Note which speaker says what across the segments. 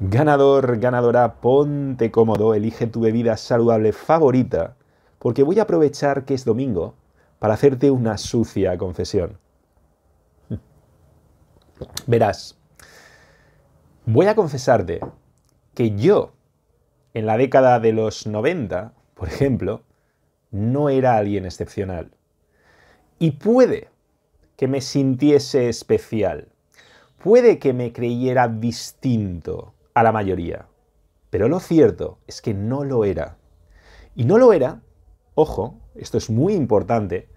Speaker 1: Ganador, ganadora, ponte cómodo, elige tu bebida saludable favorita, porque voy a aprovechar que es domingo para hacerte una sucia confesión. Verás, voy a confesarte que yo, en la década de los 90, por ejemplo, no era alguien excepcional. Y puede que me sintiese especial, puede que me creyera distinto, a la mayoría. Pero lo cierto es que no lo era. Y no lo era, ojo, esto es muy importante,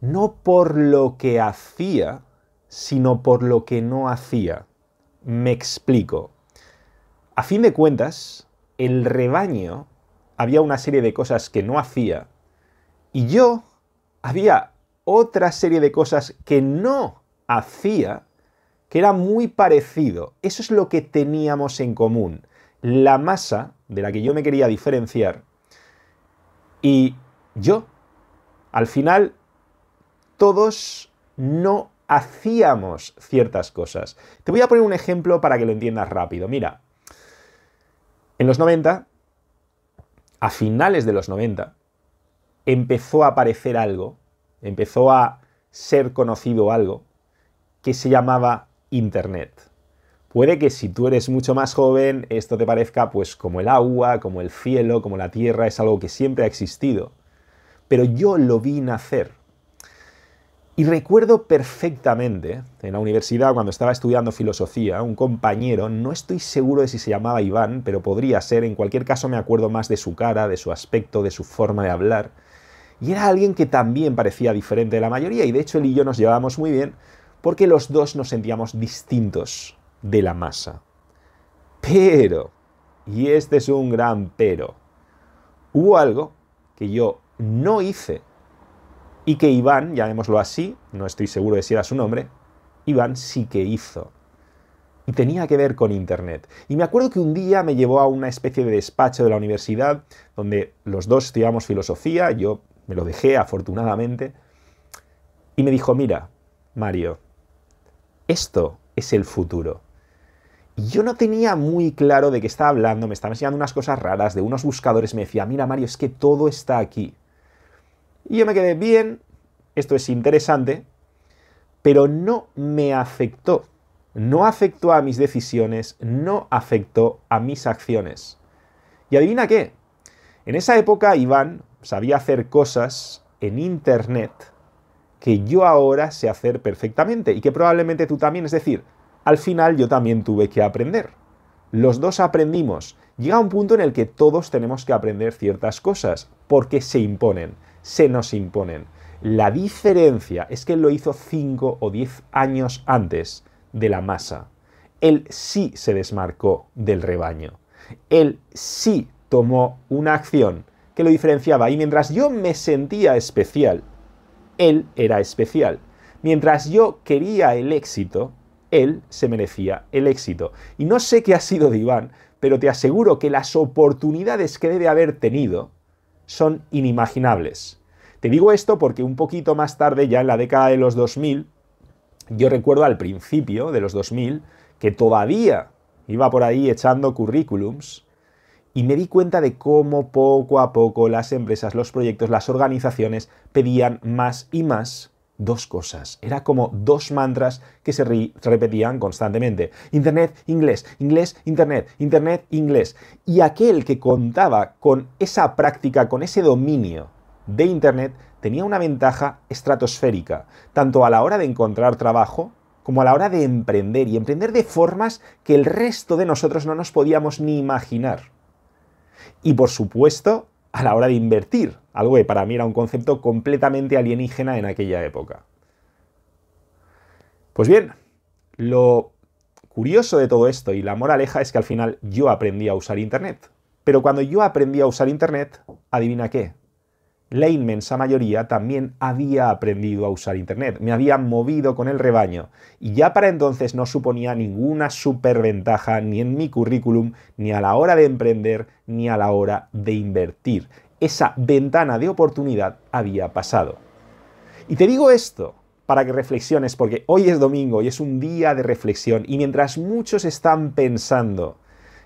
Speaker 1: no por lo que hacía, sino por lo que no hacía. Me explico. A fin de cuentas, el rebaño había una serie de cosas que no hacía y yo había otra serie de cosas que no hacía que era muy parecido. Eso es lo que teníamos en común. La masa de la que yo me quería diferenciar y yo. Al final, todos no hacíamos ciertas cosas. Te voy a poner un ejemplo para que lo entiendas rápido. Mira, en los 90, a finales de los 90, empezó a aparecer algo, empezó a ser conocido algo que se llamaba Internet. Puede que si tú eres mucho más joven, esto te parezca pues como el agua, como el cielo, como la tierra, es algo que siempre ha existido. Pero yo lo vi nacer. Y recuerdo perfectamente, en la universidad, cuando estaba estudiando filosofía, un compañero, no estoy seguro de si se llamaba Iván, pero podría ser, en cualquier caso me acuerdo más de su cara, de su aspecto, de su forma de hablar. Y era alguien que también parecía diferente de la mayoría, y de hecho él y yo nos llevábamos muy bien, porque los dos nos sentíamos distintos de la masa. Pero, y este es un gran pero, hubo algo que yo no hice y que Iván, llamémoslo así, no estoy seguro de si era su nombre, Iván sí que hizo. Y tenía que ver con Internet. Y me acuerdo que un día me llevó a una especie de despacho de la universidad, donde los dos estudiábamos filosofía, yo me lo dejé afortunadamente, y me dijo, mira, Mario, esto es el futuro. Y yo no tenía muy claro de qué estaba hablando, me estaba enseñando unas cosas raras, de unos buscadores, me decía, mira Mario, es que todo está aquí. Y yo me quedé bien, esto es interesante, pero no me afectó. No afectó a mis decisiones, no afectó a mis acciones. Y adivina qué, en esa época Iván sabía hacer cosas en Internet que yo ahora sé hacer perfectamente y que probablemente tú también. Es decir, al final yo también tuve que aprender. Los dos aprendimos. Llega un punto en el que todos tenemos que aprender ciertas cosas, porque se imponen, se nos imponen. La diferencia es que él lo hizo 5 o 10 años antes de la masa. Él sí se desmarcó del rebaño. Él sí tomó una acción que lo diferenciaba y mientras yo me sentía especial, él era especial. Mientras yo quería el éxito, él se merecía el éxito. Y no sé qué ha sido de Iván, pero te aseguro que las oportunidades que debe haber tenido son inimaginables. Te digo esto porque un poquito más tarde, ya en la década de los 2000, yo recuerdo al principio de los 2000 que todavía iba por ahí echando currículums y me di cuenta de cómo poco a poco las empresas, los proyectos, las organizaciones pedían más y más dos cosas. Era como dos mantras que se repetían constantemente. Internet, inglés, inglés, internet, internet, inglés. Y aquel que contaba con esa práctica, con ese dominio de internet, tenía una ventaja estratosférica, tanto a la hora de encontrar trabajo como a la hora de emprender y emprender de formas que el resto de nosotros no nos podíamos ni imaginar. Y por supuesto, a la hora de invertir, algo que para mí era un concepto completamente alienígena en aquella época. Pues bien, lo curioso de todo esto y la moraleja es que al final yo aprendí a usar Internet. Pero cuando yo aprendí a usar Internet, adivina qué, la inmensa mayoría también había aprendido a usar Internet, me había movido con el rebaño y ya para entonces no suponía ninguna superventaja ni en mi currículum, ni a la hora de emprender, ni a la hora de invertir. Esa ventana de oportunidad había pasado. Y te digo esto para que reflexiones, porque hoy es domingo y es un día de reflexión y mientras muchos están pensando,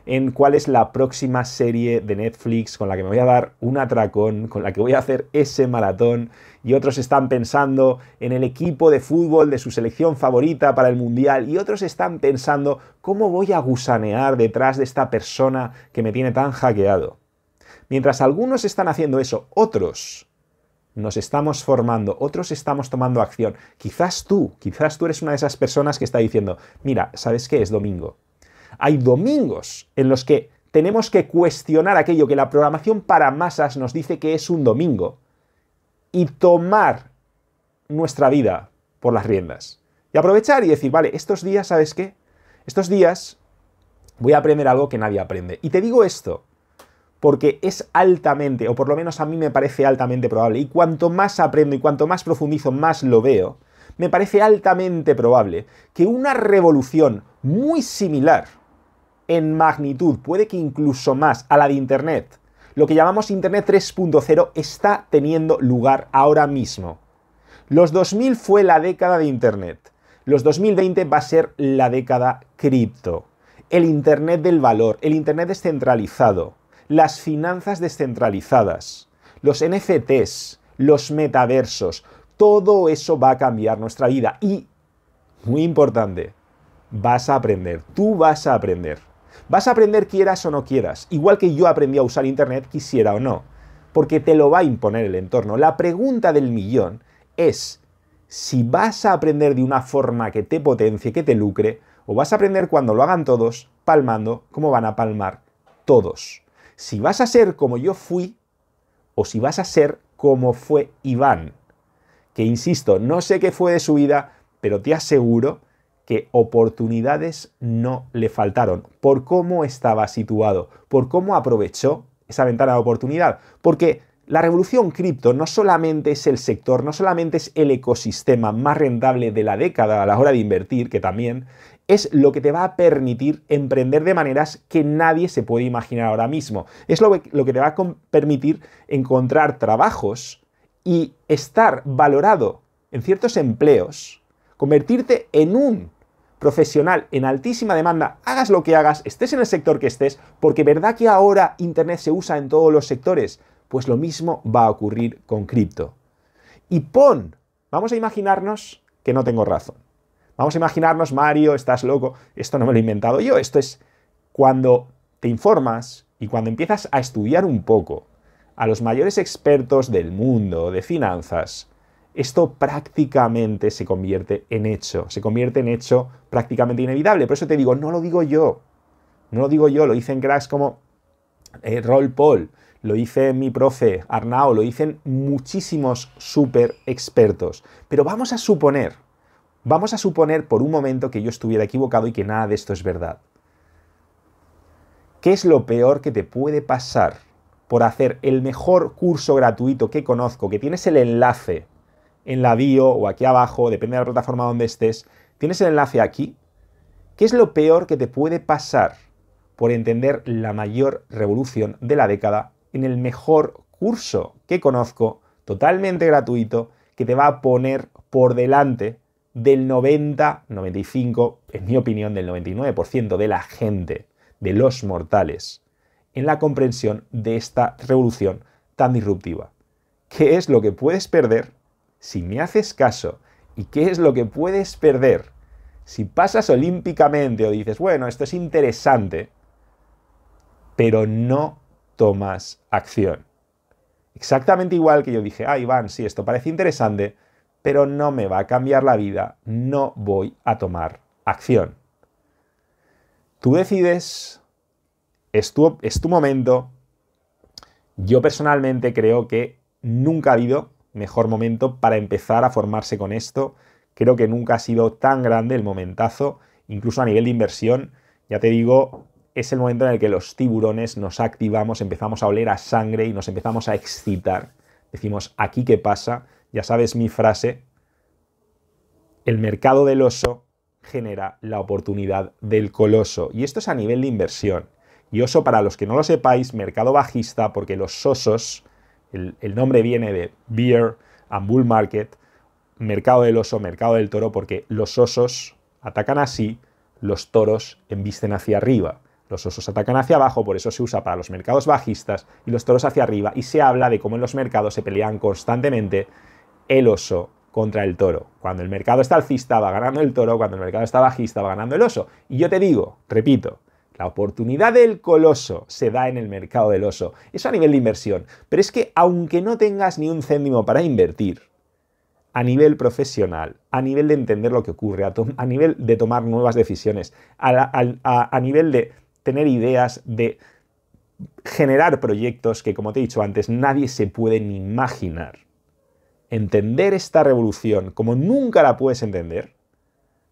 Speaker 1: en cuál es la próxima serie de Netflix con la que me voy a dar un atracón, con la que voy a hacer ese maratón, y otros están pensando en el equipo de fútbol de su selección favorita para el Mundial, y otros están pensando cómo voy a gusanear detrás de esta persona que me tiene tan hackeado. Mientras algunos están haciendo eso, otros nos estamos formando, otros estamos tomando acción. Quizás tú, quizás tú eres una de esas personas que está diciendo, mira, ¿sabes qué? Es domingo hay domingos en los que tenemos que cuestionar aquello que la programación para masas nos dice que es un domingo y tomar nuestra vida por las riendas. Y aprovechar y decir, vale, estos días, ¿sabes qué? Estos días voy a aprender algo que nadie aprende. Y te digo esto, porque es altamente, o por lo menos a mí me parece altamente probable, y cuanto más aprendo y cuanto más profundizo, más lo veo, me parece altamente probable que una revolución muy similar en magnitud, puede que incluso más, a la de Internet. Lo que llamamos Internet 3.0 está teniendo lugar ahora mismo. Los 2000 fue la década de Internet. Los 2020 va a ser la década cripto. El Internet del valor, el Internet descentralizado, las finanzas descentralizadas, los NFTs, los metaversos, todo eso va a cambiar nuestra vida y, muy importante, vas a aprender, tú vas a aprender. Vas a aprender quieras o no quieras, igual que yo aprendí a usar Internet quisiera o no, porque te lo va a imponer el entorno. La pregunta del millón es si vas a aprender de una forma que te potencie, que te lucre, o vas a aprender cuando lo hagan todos, palmando como van a palmar todos. Si vas a ser como yo fui, o si vas a ser como fue Iván, que insisto, no sé qué fue de su vida, pero te aseguro que oportunidades no le faltaron, por cómo estaba situado, por cómo aprovechó esa ventana de oportunidad, porque la revolución cripto no solamente es el sector, no solamente es el ecosistema más rentable de la década a la hora de invertir, que también es lo que te va a permitir emprender de maneras que nadie se puede imaginar ahora mismo. Es lo que, lo que te va a permitir encontrar trabajos y estar valorado en ciertos empleos, convertirte en un profesional en altísima demanda, hagas lo que hagas, estés en el sector que estés, porque verdad que ahora Internet se usa en todos los sectores, pues lo mismo va a ocurrir con cripto. Y pon, vamos a imaginarnos que no tengo razón. Vamos a imaginarnos, Mario, estás loco, esto no me lo he inventado yo, esto es cuando te informas y cuando empiezas a estudiar un poco a los mayores expertos del mundo de finanzas, esto prácticamente se convierte en hecho, se convierte en hecho prácticamente inevitable. Por eso te digo, no lo digo yo, no lo digo yo, lo dicen cracks como eh, Roll Paul, lo dice mi profe Arnao, lo dicen muchísimos super expertos. Pero vamos a suponer, vamos a suponer por un momento que yo estuviera equivocado y que nada de esto es verdad. ¿Qué es lo peor que te puede pasar por hacer el mejor curso gratuito que conozco, que tienes el enlace en la bio o aquí abajo, depende de la plataforma donde estés, tienes el enlace aquí. ¿Qué es lo peor que te puede pasar por entender la mayor revolución de la década en el mejor curso que conozco, totalmente gratuito, que te va a poner por delante del 90, 95, en mi opinión, del 99% de la gente, de los mortales, en la comprensión de esta revolución tan disruptiva. ¿Qué es lo que puedes perder si me haces caso y qué es lo que puedes perder, si pasas olímpicamente o dices, bueno, esto es interesante, pero no tomas acción. Exactamente igual que yo dije, ah, Iván, sí, esto parece interesante, pero no me va a cambiar la vida, no voy a tomar acción. Tú decides, es tu, es tu momento. Yo personalmente creo que nunca ha habido mejor momento para empezar a formarse con esto. Creo que nunca ha sido tan grande el momentazo, incluso a nivel de inversión. Ya te digo, es el momento en el que los tiburones nos activamos, empezamos a oler a sangre y nos empezamos a excitar. Decimos, aquí qué pasa, ya sabes mi frase, el mercado del oso genera la oportunidad del coloso. Y esto es a nivel de inversión. Y oso, para los que no lo sepáis, mercado bajista, porque los osos el, nombre viene de Beer and Bull Market, mercado del oso, mercado del toro, porque los osos atacan así, los toros embisten hacia arriba. Los osos atacan hacia abajo, por eso se usa para los mercados bajistas y los toros hacia arriba, y se habla de cómo en los mercados se pelean constantemente el oso contra el toro. Cuando el mercado está alcista va ganando el toro, cuando el mercado está bajista va ganando el oso. Y yo te digo, repito, la oportunidad del coloso se da en el mercado del oso. Eso a nivel de inversión. Pero es que aunque no tengas ni un céntimo para invertir, a nivel profesional, a nivel de entender lo que ocurre, a, nivel de tomar nuevas decisiones, a, a nivel de tener ideas, de generar proyectos que, como te he dicho antes, nadie se puede ni imaginar. Entender esta revolución como nunca la puedes entender,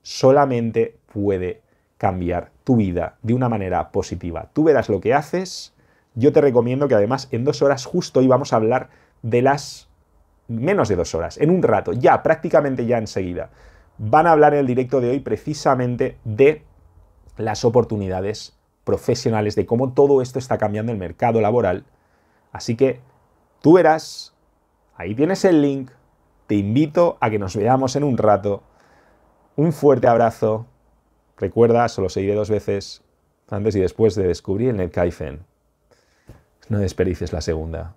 Speaker 1: solamente puede cambiar tu vida de una manera positiva. Tú verás lo que haces. Yo te recomiendo que además en dos horas justo hoy vamos a hablar de las menos de dos horas, en un rato, ya, prácticamente ya enseguida. Van a hablar en el directo de hoy precisamente de las oportunidades profesionales, de cómo todo esto está cambiando el mercado laboral. Así que tú verás, ahí tienes el link, te invito a que nos veamos en un rato. Un fuerte abrazo, Recuerda, solo seguiré dos veces antes y después de descubrir el Kaifen. No desperdices la segunda.